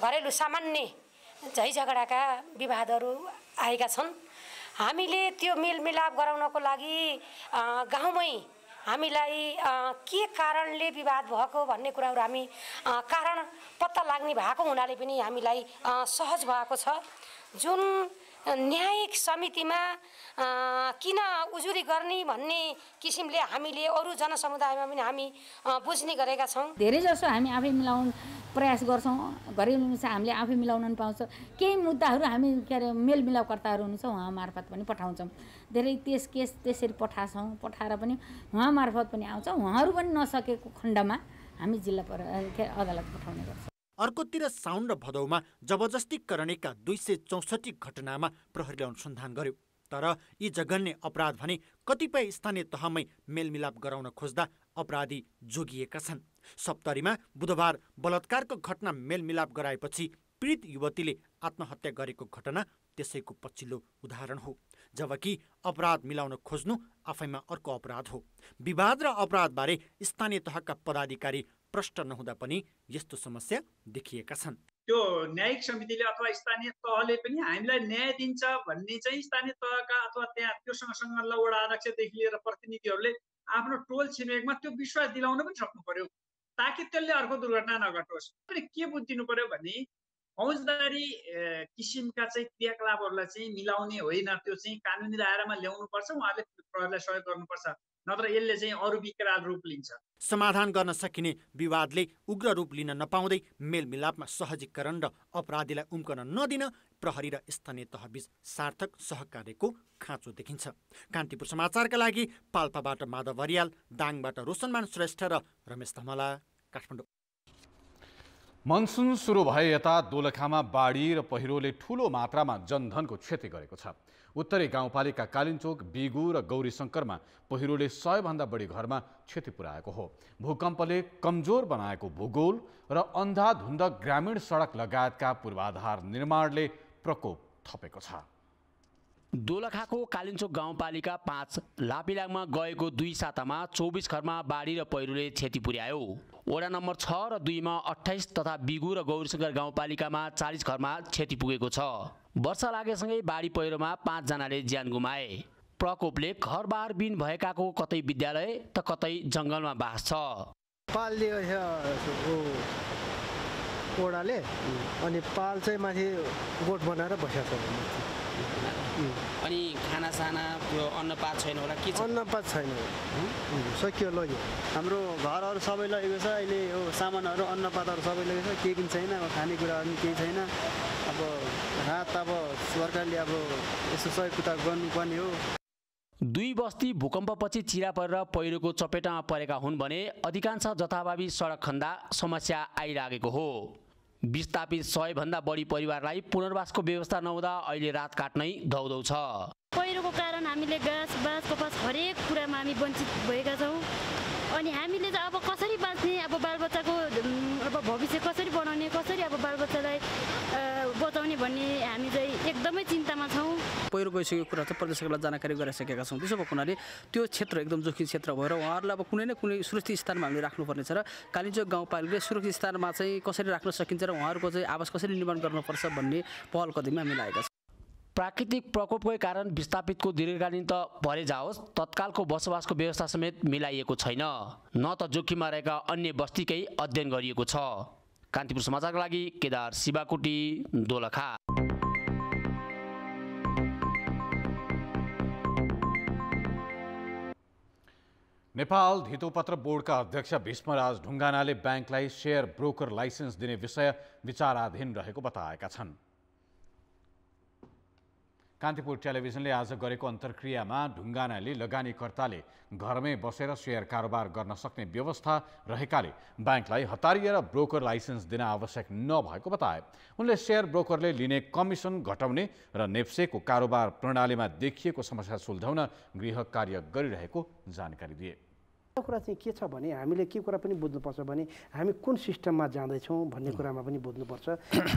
घरेलु सामान्य झै झगडाका विवादहरू आएका छन् हामीले त्यो मेलमिलाप गराउनको लागि गाउँमै हामीलाई के कारणले विवाद भएको भन्ने कुराहरू हामी कारण पत्ता लाग्ने भएको हुनाले पनि हामीलाई सहज भएको छ जुन न्यायिक समितिमा किन उजुरी गर्ने भन्ने किसिमले हामीले अरू जनसमुदायमा पनि हामी बुझ्ने गरेका छौँ धेरै जसो हामी आफै मिलाउन प्रयास गर्छौँ घरेलु हामीले आफै मिलाउन पनि पाउँछौँ केही मुद्दाहरू हामी के अरे मेलमिलापकर्ताहरू हुनुहुन्छ उहाँ मार्फत पनि पठाउँछौँ धेरै त्यस केस त्यसरी पठाछौँ पठाएर पनि उहाँ मार्फत पनि आउँछ उहाँहरू पनि नसकेको खण्डमा हामी जिल्ला पर अदालत पठाउने गर्छौँ अर्कोतिर साउन र भदौमा जबरजस्ती दुई सय चौसठी घटनामा प्रहरीले अनुसन्धान गर्यो तर यी जघन्य अपराध भने कतिपय स्थानीय तहमै मेलमिलाप गराउन खोज्दा अपराधी जोगिएका छन् सप्तरीमा बुधबार बलात्कारको घटना मेलमिलाप गराएपछि पीडित युवतीले आत्महत्या गरेको घटना त्यसैको पछिल्लो उदाहरण हो जबकि अपराध मिलाउन खोज्नु आफैमा अर्को अपराध हो विवाद र अपराधबारे स्थानीय तहका पदाधिकारी प्रष्ट नहुँदा पनि यस्तो समस्या देखिएका छन् त्यो न्यायिक समितिले अथवा स्थानीय तहले पनि हामीलाई न्याय दिन्छ भन्ने चाहिँ स्थानीय तहका अथवा त्यहाँ त्यो सँगसँग वडा अध्यक्षदेखि लिएर प्रतिनिधिहरूले आफ्नो टोल छिमेकमा त्यो विश्वास दिलाउन पनि सक्नु पर्यो ताकि त्यसले अर्को दुर्घटना नघटोस् अनि के बुझिदिनु पर्यो भने फौजदारी किसिमका चाहिँ क्रियाकलापहरूलाई चाहिँ मिलाउने होइन त्यो चाहिँ कानुनी दायरामा ल्याउनुपर्छ उहाँले प्रहरीलाई सहयोग गर्नुपर्छ नत्र यसले चाहिँ अरू विकराल रूप लिन्छ समाधान गर्न सकिने विवादले उग्र रूप लिन नपाउँदै मेलमिलापमा सहजीकरण र अपराधीलाई उम्कन नदिन प्रहरी र स्थानीय तहबीच सार्थक सहकार्यको खाँचो देखिन्छ कान्तिपुर समाचारका लागि पाल्पाबाट माधव अरियाल दाङबाट रोशनमान श्रेष्ठ र रमेश धमला काठमाडौँ मनसुन सुरु भए यता दोलखामा बाढी र पहिरोले ठूलो मात्रामा जनधनको क्षति गरेको छ उत्तरी गाउँपालिका कालिन्चोक बिगु र गौरीशङ्करमा पहिरोले सयभन्दा बढी घरमा क्षति पुर्याएको हो भूकम्पले कमजोर बनाएको भूगोल र अन्धाधुन्ध ग्रामीण सडक लगायतका पूर्वाधार निर्माणले प्रकोप थपेको छ दोलखाको कालिन्चोक गाउँपालिका पाँच लापिलाङमा गएको दुई सातामा चौबिस घरमा बाढी र पहिरोले क्षति पुर्यायो वडा नम्बर छ र दुईमा अठाइस तथा बिगु र गौरीशङ्कर गाउँपालिकामा चालिस घरमा क्षति पुगेको छ वर्षा लागेसँगै बाढी पहिरोमा पाँचजनाले ज्यान गुमाए प्रकोपले घरबार बिन भएकाको कतै विद्यालय त कतै जङ्गलमा बास छ ओडाले अनि पाल चाहिँ माथि गोठ बनाएर बसेको छ अनि खाना साना त्यो अन्नपात छैन होला के अन्नपात छैन सकियो लग्यो हाम्रो घरहरू सबै लगेको छ अहिले यो सामानहरू अन्नपातहरू सबै लगेको छ केही पनि छैन अब खानेकुराहरू पनि केही छैन अब रात अब सरकारले अब यसो सहयोग कुरा गर्नुपर्ने हो दुई बस्ती भूकम्पपछि चिरा परेर पहिरोको चपेटामा परेका हुन् भने अधिकांश जथाभावी सडक खन्दा समस्या आइलागेको हो विस्थापित सयभन्दा बढी परिवारलाई पुनर्वासको व्यवस्था नहुँदा अहिले रात काट्नै धौधौ छ पहिरोको कारण हामीले गाँस बाँस कपास हरेक कुरामा हामी वञ्चित भएका छौँ अनि हामीले त अब कसरी बाँच्ने अब बालबच्चाको अब भविष्य कसरी बनाउने कसरी अब बालबच्चालाई बचाउने भन्ने हामी चाहिँ एकदमै चिन्तामा छौँ पहिरो गइसकेको कुरा चाहिँ प्रदर्शकलाई जानकारी गराइसकेका छौँ त्यसो भएको हुनाले त्यो क्षेत्र एकदम जोखिम क्षेत्र भएर उहाँहरूलाई अब कुनै न कुनै सुरक्षित स्थानमा हामीले राख्नुपर्नेछ र कालिम्पोङ गाउँपालिकाले सुरक्षित स्थानमा चाहिँ कसरी राख्न सकिन्छ र उहाँहरूको चाहिँ आवास कसरी निर्माण गर्नुपर्छ भन्ने पहल कदिमा हामी लागेका छौँ प्राकृतिक प्रकोपकै कारण विस्थापितको दीर्घकालीन त भरे जाओस् तत्कालको बसोबासको व्यवस्था समेत मिलाइएको छैन न त जोखिममा रहेका अन्य बस्तीकै अध्ययन गरिएको छ कान्तिपुर समाचारका लागि केदार शिवाकुटी दोलखा नेपाल धितोपत्र बोर्डका अध्यक्ष भीष्मराज ढुङ्गानाले ब्याङ्कलाई सेयर ब्रोकर लाइसेन्स दिने विषय विचाराधीन रहेको बताएका छन् कान्तिपुर टेलिभिजनले आज गरेको अन्तर्क्रियामा ढुङ्गानाले लगानीकर्ताले घरमै बसेर सेयर कारोबार गर्न सक्ने व्यवस्था रहेकाले ब्याङ्कलाई हतारिएर ब्रोकर लाइसेन्स दिन आवश्यक नभएको बताए उनले सेयर ब्रोकरले लिने कमिसन घटाउने र नेप्सेको कारोबार प्रणालीमा देखिएको समस्या सुल्झाउन गृह कार्य गरिरहेको जानकारी दिए कुरा चाहिँ के छ भने हामीले के कुरा पनि बुझ्नुपर्छ भने हामी कुन सिस्टममा जाँदैछौँ भन्ने कुरामा पनि बुझ्नुपर्छ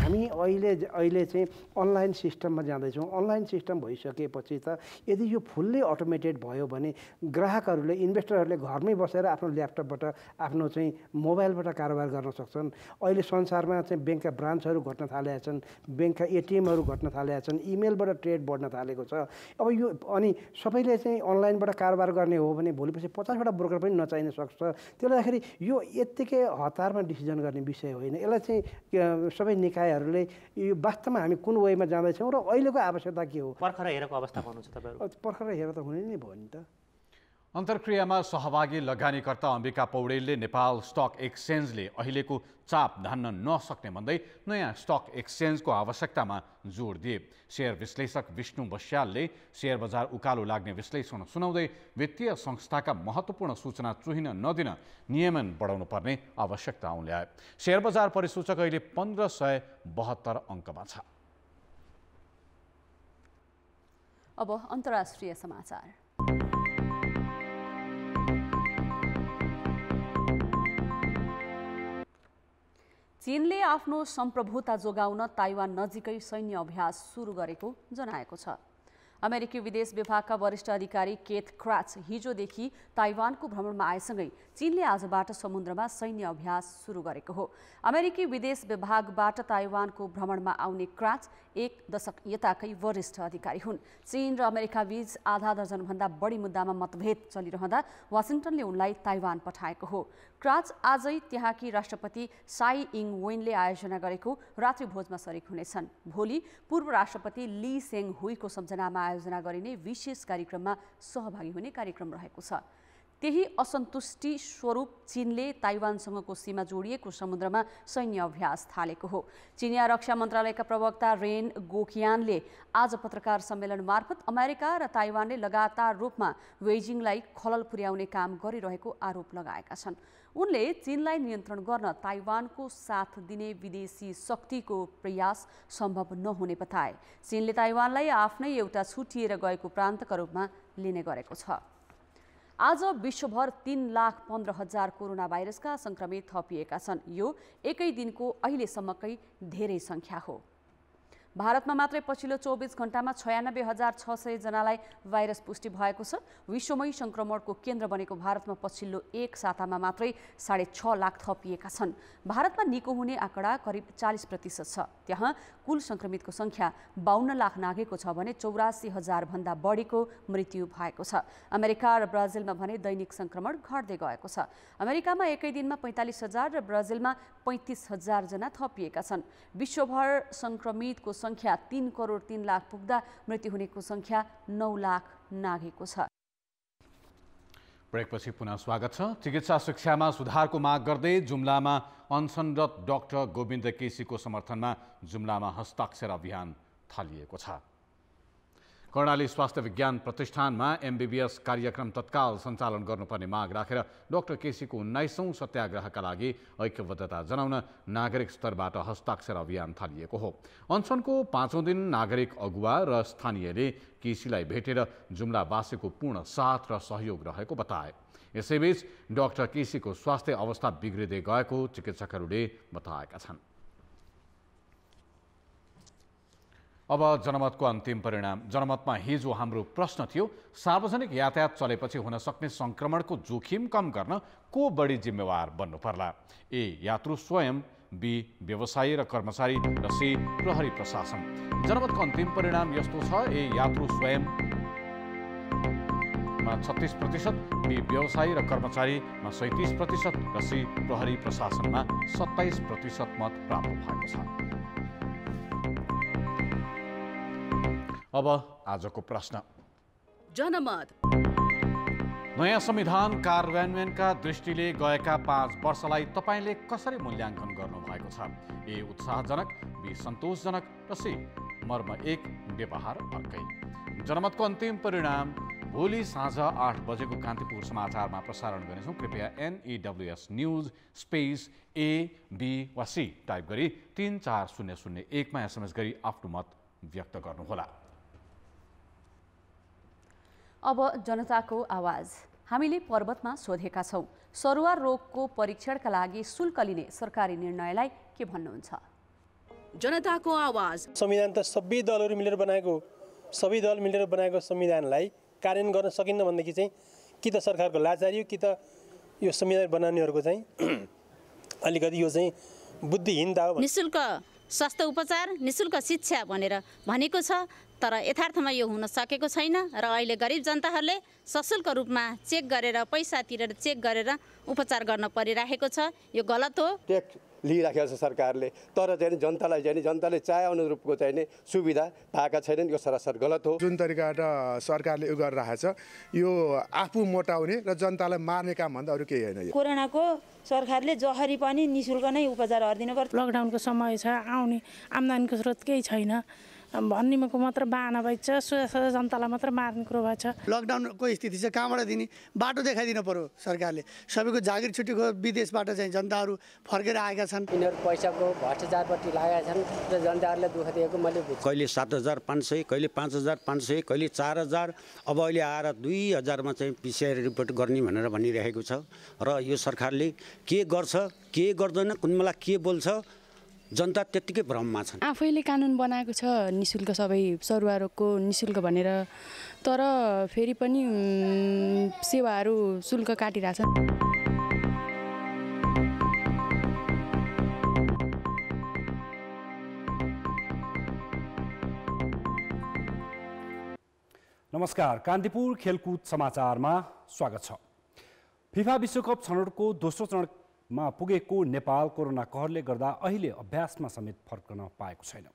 हामी अहिले अहिले चाहिँ अनलाइन सिस्टममा जाँदैछौँ अनलाइन सिस्टम भइसकेपछि त यदि यो फुल्ली अटोमेटेड भयो भने ग्राहकहरूले इन्भेस्टरहरूले घरमै बसेर आफ्नो ल्यापटपबाट आफ्नो चाहिँ मोबाइलबाट कारोबार गर्न सक्छन् अहिले संसारमा चाहिँ ब्याङ्कका ब्रान्चहरू घट्न थालेका छन् ब्याङ्कका एटिएमहरू घट्न थालेका छन् इमेलबाट ट्रेड बढ्न थालेको छ अब यो अनि सबैले चाहिँ अनलाइनबाट कारोबार गर्ने हो भने भोलिपछि पछि पचासवटा ब्रोकर पनि नचाहिन सक्छ त्यसले गर्दाखेरि यो यत्तिकै हतारमा डिसिजन गर्ने विषय होइन यसलाई चाहिँ सबै निकायहरूले यो वास्तवमा हामी कुन वेमा जाँदैछौँ र अहिलेको आवश्यकता के हो पर्खर हेरेको अवस्था भन्नुहुन्छ तपाईँहरू पर्खर हेरेर त हुने नै भयो नि त अन्तर्क्रियामा सहभागी लगानीकर्ता अम्बिका पौडेलले नेपाल स्टक एक्सचेन्जले अहिलेको चाप धान्न नसक्ने भन्दै नयाँ स्टक एक्सचेन्जको आवश्यकतामा जोड दिए सेयर विश्लेषक विष्णु बस्यालले सेयर बजार उकालो लाग्ने विश्लेषण सुनाउँदै वित्तीय संस्थाका महत्त्वपूर्ण सूचना चुहिन नदिन नियमन बढाउनु पर्ने आवश्यकता औँल्याए सेयर बजार परिसूचक अहिले पन्ध्र सय बहत्तर अङ्कमा छ अब अन्तर्राष्ट्रिय समाचार चीनले आफ्नो सम्प्रभुता जोगाउन ताइवान नजिकै सैन्य अभ्यास सुरु गरेको जनाएको छ अमेरिकी विदेश विभागका वरिष्ठ अधिकारी केथ क्राच हिजोदेखि ताइवानको भ्रमणमा आएसँगै चीनले आजबाट समुद्रमा सैन्य अभ्यास सुरु गरेको हो अमेरिकी विदेश विभागबाट ताइवानको भ्रमणमा आउने क्राच एक दशक यताकै वरिष्ठ अधिकारी हुन् चीन र अमेरिका बीच आधा दर्जनभन्दा बढी मुद्दामा मतभेद चलिरहँदा वासिङटनले उनलाई ताइवान पठाएको हो क्राच आजै त्यहाँकी राष्ट्रपति साई इङ वेनले आयोजना गरेको रात्रिभोजमा सरेक हुनेछन् भोलि पूर्व राष्ट्रपति ली सेङ हुईको सम्झनामा आयोजना गरिने विशेष कार्यक्रममा सहभागी हुने कार्यक्रम रहेको छ त्यही असन्तुष्टि स्वरूप चीनले ताइवानसँगको सीमा जोडिएको समुद्रमा सैन्य अभ्यास थालेको हो चिनिया रक्षा मन्त्रालयका प्रवक्ता रेन गोकियानले आज पत्रकार सम्मेलन मार्फत अमेरिका र ताइवानले लगातार रूपमा वेजिङलाई खलल पुर्याउने काम गरिरहेको आरोप लगाएका छन् उनले चीनलाई नियन्त्रण गर्न ताइवानको साथ दिने विदेशी शक्तिको प्रयास सम्भव नहुने बताए चीनले ताइवानलाई आफ्नै एउटा छुटिएर गएको प्रान्तका रूपमा लिने गरेको छ आज विश्वभर तीन लाख पन्ध्र हजार कोरोना भाइरसका सङ्क्रमित थपिएका छन् यो एकै दिनको अहिलेसम्मकै धेरै सङ्ख्या हो भारतमा मात्रै पछिल्लो चौबिस घण्टामा छयानब्बे हजार छ सयजनालाई भाइरस पुष्टि भएको छ विश्वमै सङ्क्रमणको केन्द्र बनेको भारतमा पछिल्लो एक सातामा मात्रै साढे छ लाख थपिएका छन् भारतमा निको हुने आँकडा करिब चालिस प्रतिशत छ त्यहाँ कुल सङ्क्रमितको सङ्ख्या बाहन्न लाख नागेको छ भने चौरासी हजारभन्दा बढीको मृत्यु भएको छ अमेरिका र ब्राजिलमा भने दैनिक सङ्क्रमण घट्दै गएको छ अमेरिकामा एकै दिनमा पैँतालिस हजार र ब्राजिलमा पैँतिस हजारजना थपिएका छन् विश्वभर सङ्क्रमितको सङ्ख्या तिन करोड तिन लाख पुग्दा मृत्यु हुनेको सङ्ख्या नौ लाख नाघेको छ ब्रेकपछि पुनः स्वागत छ चिकित्सा शिक्षामा सुधारको माग गर्दै जुम्लामा अनसनरत डाक्टर गोविन्द केसीको समर्थनमा जुम्लामा हस्ताक्षर अभियान थालिएको छ कर्णाली स्वास्थ्य विज्ञान प्रतिष्ठानमा एमबिबिएस कार्यक्रम तत्काल सञ्चालन गर्नुपर्ने माग राखेर डाक्टर केसीको उन्नाइसौँ सत्याग्रहका लागि ऐक्यबद्धता जनाउन नागरिक स्तरबाट हस्ताक्षर अभियान थालिएको हो अनसनको पाँचौँ दिन नागरिक अगुवा र स्थानीयले केसीलाई भेटेर जुम्लावासीको पूर्ण साथ र सहयोग रहेको बताए यसैबीच डाक्टर केसीको स्वास्थ्य अवस्था बिग्रिँदै गएको चिकित्सकहरूले बताएका छन् अब जनमतको अन्तिम परिणाम जनमतमा हिजो हाम्रो प्रश्न थियो सार्वजनिक यातायात चलेपछि हुन सक्ने सङ्क्रमणको जोखिम कम गर्न को बढी जिम्मेवार बन्नु पर्ला ए यात्रु स्वयं बी व्यवसायी र कर्मचारी र सी प्रहरी प्रशासन जनमतको अन्तिम परिणाम यस्तो छ ए यात्रु स्वयं छत्तिस प्रतिशत बी व्यवसायी र कर्मचारीमा सैतिस प्रतिशत र सी प्रहरी प्रशासनमा सत्ताइस प्रतिशत मत प्राप्त भएको छ अब आजको प्रश्न जनमत नयाँ संविधान कार्यान्वयनका दृष्टिले गएका पाँच वर्षलाई तपाईँले कसरी मूल्याङ्कन गर्नुभएको छ ए उत्साहजनक बी सन्तोषजनक र सी मर्म एक व्यवहार अर्कै जनमतको अन्तिम परिणाम भोलि साँझ आठ बजेको कान्तिपुर समाचारमा प्रसारण गर्नेछौँ कृपया N E W S news space A B वा सी टाइप गरी तिन चार शून्य शून्य एकमा एसएमएस गरी आफ्नो मत व्यक्त गर्नुहोला अब जनताको आवाज हामीले पर्वतमा सोधेका छौँ सरुवा रोगको परीक्षणका लागि शुल्क लिने सरकारी निर्णयलाई के भन्नुहुन्छ जनताको आवाज संविधान त सबै दलहरू मिलेर बनाएको सबै दल मिलेर बनाएको संविधानलाई कार्यान्वयन गर्न सकिन्न भनेदेखि चाहिँ कि त सरकारको लाचारी हो कि त यो संविधान बनाउनेहरूको चाहिँ [CLEARS THROAT] अलिकति यो चाहिँ बुद्धिहीनता हो निशुल्क स्वास्थ्य उपचार निशुल्क शिक्षा भनेर भनेको छ तर यथार्थमा यो हुन सकेको छैन र अहिले गरिब जनताहरूले सशुल्क रूपमा चेक गरेर पैसा तिरेर चेक गरेर उपचार गर्न परिरहेको छ यो गलत हो ट्याक्स लिइराखेको छ सरकारले तर चाहिँ जनतालाई चाहिँ जनताले चाहे अनुरूपको चाहिँ सुविधा पाएका छैनन् यो सरासर गलत हो जुन तरिकाबाट सरकारले यो गरिरहेछ यो आफू मोटाउने र जनतालाई मार्ने काम भन्दा अरू केही होइन कोरोनाको सरकारले जहरी पनि नि शुल्क नै हरिदिनु पर्छ लकडाउनको समय छ आउने आम्दानीको स्रोत केही छैन भन्नेको मात्र बाहना भएछ सोझा जनतालाई मात्र मार्ने कुरो भएछ लकडाउनको स्थिति चाहिँ कहाँबाट दिने बाटो देखाइदिनु पऱ्यो सरकारले सबैको जागिर छुट्टीको विदेशबाट चाहिँ जनताहरू फर्केर आएका छन् यिनीहरू पैसाको भ्रष्टाचारपट्टि लागेका छन् र जनताहरूले दुःख दिएको मैले कहिले सात हजार पाँच सय कहिले पाँच हजार पाँच सय कहिले चार हजार अब अहिले आएर दुई हजारमा चाहिँ पिसिआर रिपोर्ट गर्ने भनेर भनिरहेको छ र यो सरकारले के गर्छ के गर्दैन कुन कुनमेला के बोल्छ जनता त्यत्तिकै भ्रममा छन् आफैले कानुन बनाएको छ निशुल्क सबै सरुवा रोगको नि शुल्क भनेर तर फेरि पनि सेवाहरू शुल्क काटिरहेछन् नमस्कार कान्तिपुर खेलकुद समाचारमा स्वागत छ फिफा विश्वकप छनौटको दोस्रो चरण मा पुगेको नेपाल कोरोना कहरले गर्दा अहिले अभ्यासमा समेत फर्कन पाएको छैन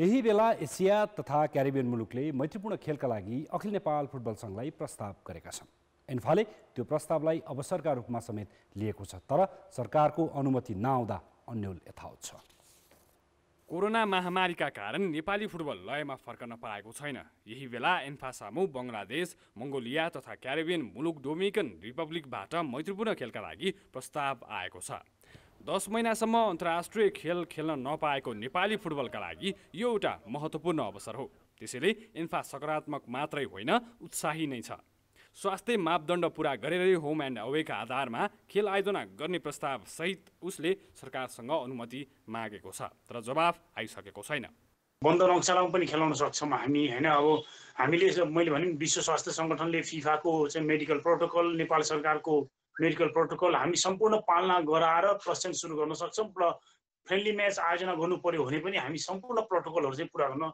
यही बेला एसिया तथा क्यारिबियन मुलुकले मैत्रीपूर्ण खेलका लागि अखिल नेपाल फुटबल सङ्घलाई प्रस्ताव गरेका छन् एन्फाले त्यो प्रस्तावलाई अवसरका रूपमा समेत लिएको छ तर सरकारको अनुमति नआउँदा अन्यल यथावत छ कोरोना महामारीका कारण नेपाली फुटबल लयमा फर्कन पाएको छैन यही बेला एन्फासामु बङ्गलादेश मङ्गोलिया तथा क्यारेबियन मुलुक डोमिनिकन रिपब्लिकबाट मैत्रीपूर्ण खेलका लागि प्रस्ताव आएको छ दस महिनासम्म अन्तर्राष्ट्रिय खेल खेल्न नपाएको नेपाली फुटबलका लागि यो एउटा महत्त्वपूर्ण अवसर हो त्यसैले एन्फा सकारात्मक मात्रै होइन उत्साही नै छ स्वास्थ्य मापदण्ड पुरा गरेरै होम एन्ड अवेका आधारमा खेल आयोजना गर्ने प्रस्ताव सहित उसले सरकारसँग अनुमति मागेको छ तर जवाफ आइसकेको छैन बन्द नक्सालामा पनि खेलाउन सक्छौँ हामी होइन अब हामीले मैले भने विश्व स्वास्थ्य सङ्गठनले फिफाको चाहिँ मेडिकल प्रोटोकल नेपाल सरकारको मेडिकल प्रोटोकल हामी सम्पूर्ण पालना गराएर प्रश्न सुरु गर्न सक्छौँ र फ्रेन्डली म्याच आयोजना गर्नु पर्यो भने पनि हामी सम्पूर्ण प्रोटोकलहरू चाहिँ पुरा गर्न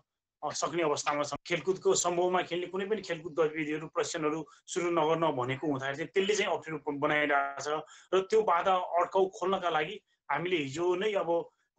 सक्ने अवस्थामा छन् खेलकुदको समूहमा खेल्ने कुनै पनि खेलकुद गतिविधिहरू प्रशिक्षणहरू सुरु नगर्न भनेको हुँदाखेरि चाहिँ त्यसले चाहिँ अप्ठ्यारो बनाइरहेको छ र त्यो बाधा अड्काउ खोल्नका लागि हामीले हिजो नै अब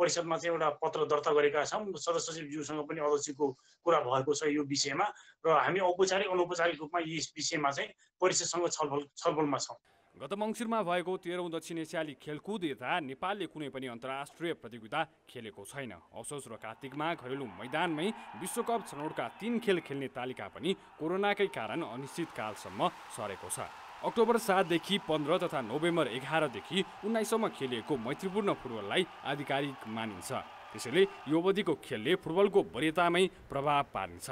परिषदमा चाहिँ एउटा पत्र दर्ता गरेका छौँ सचिवज्यूसँग पनि अध्यक्षको कुरा भएको छ यो विषयमा र हामी औपचारिक अनौपचारिक रूपमा यस विषयमा चाहिँ परिषदसँग छलफल छलफलमा छौँ गत मङ्सिरमा भएको तेह्रौँ दक्षिण एसियाली खेलकुद यता नेपालले कुनै पनि अन्तर्राष्ट्रिय प्रतियोगिता खेलेको छैन असोज र कार्तिकमा घरेलु मैदानमै विश्वकप छनौटका तीन खेल खेल्ने तालिका पनि कोरोनाकै कारण अनिश्चितकालसम्म सरेको छ अक्टोबर सातदेखि पन्ध्र तथा नोभेम्बर एघारदेखि उन्नाइससम्म खेलिएको मैत्रीपूर्ण फुटबललाई आधिकारिक मानिन्छ त्यसैले यो अवधिको खेलले फुटबलको वरियतामै प्रभाव पार्नेछ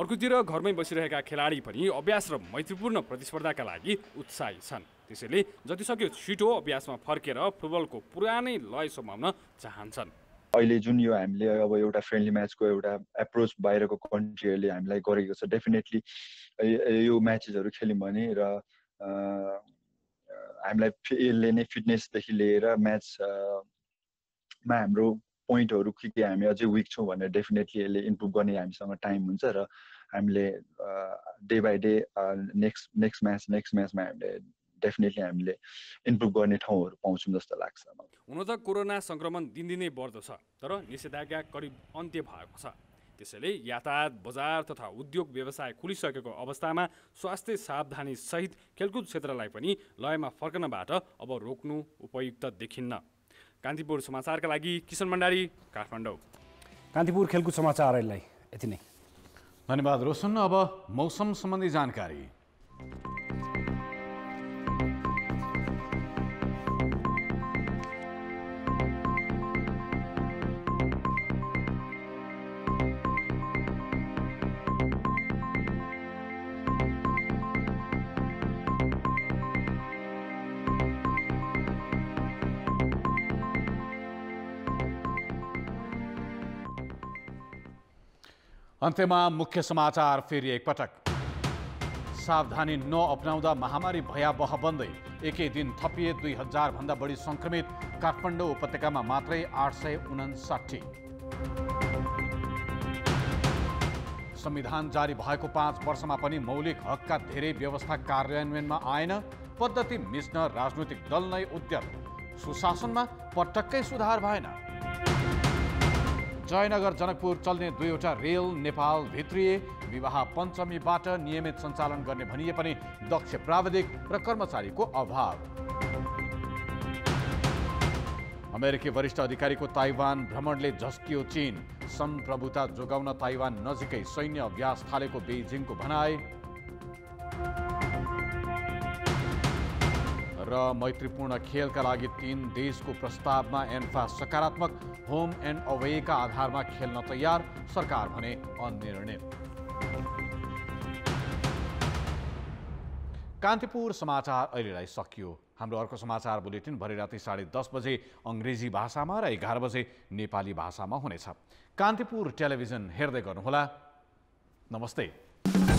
अर्कोतिर घरमै बसिरहेका खेलाडी पनि अभ्यास र मैत्रीपूर्ण प्रतिस्पर्धाका लागि उत्साहित छन् त्यसैले सक्यो छिटो अभ्यासमा फर्केर फुटबलको पुरानै लय समाउन चाहन्छन् अहिले जुन यो हामीले अब एउटा फ्रेन्डली म्याचको एउटा एप्रोच बाहिरको कन्ट्रीहरूले हामीलाई गरेको छ डेफिनेटली यो म्याचेसहरू खेल्यौँ भने र हामीलाई यसले नै फिटनेसदेखि लिएर म्याचमा हाम्रो पोइन्टहरू के के हामी अझै विक छौँ भनेर डेफिनेटली यसले इम्प्रुभ गर्ने हामीसँग टाइम हुन्छ र हामीले day by day next next match next म्याचमा हामीले डेफिनेटली हामीले इम्प्रुभ गर्ने ठाउँहरू पाउँछौँ जस्तो लाग्छ हुन त कोरोना सङ्क्रमण दिनदिनै बढ्दो छ तर निषेधाज्ञा करिब अन्त्य भएको छ त्यसैले यातायात बजार तथा उद्योग व्यवसाय खुलिसकेको अवस्थामा स्वास्थ्य सावधानी सहित खेलकुद क्षेत्रलाई पनि लयमा फर्कनबाट अब रोक्नु उपयुक्त देखिन्न कान्तिपुर समाचारका लागि किशन भण्डारी काठमाडौँ कान्तिपुर खेलकुद समाचारलाई यति नै धन्यवाद रोशन अब मौसम सम्बन्धी जानकारी अन्त्यमा मुख्य समाचार फेरि एकपटक सावधानी नअपनाउँदा महामारी भयावह बन्दै एकै दिन थपिए दुई भन्दा बढी संक्रमित काठमाडौँ उपत्यकामा मात्रै आठ सय उनासाठी संविधान जारी भएको पाँच वर्षमा पनि मौलिक हकका धेरै व्यवस्था कार्यान्वयनमा आएन पद्धति मिच्न राजनैतिक दल नै उद्यम सुशासनमा पटक्कै सुधार भएन जयनगर जनकपुर चल्ने दुईवटा रेल नेपाल भित्रिए विवाह पञ्चमीबाट नियमित सञ्चालन गर्ने भनिए पनि दक्ष प्राविधिक र कर्मचारीको अभाव अमेरिकी वरिष्ठ अधिकारीको ताइवान भ्रमणले झस्कियो चीन सम्प्रभुता जोगाउन ताइवान नजिकै सैन्य अभ्यास थालेको बेजिङको भनाए र मैत्रीपूर्ण खेलका लागि तीन देशको प्रस्तावमा एन्फा सकारात्मक होम एन्ड अवेका आधारमा खेल्न तयार सरकार भने अनिर्णय कान्तिपुर समाचार अहिलेलाई सकियो हाम्रो अर्को समाचार बुलेटिन भरे राति साढे दस बजे अङ्ग्रेजी भाषामा र एघार बजे नेपाली भाषामा हुनेछ कान्तिपुर टेलिभिजन हेर्दै गर्नुहोला नमस्ते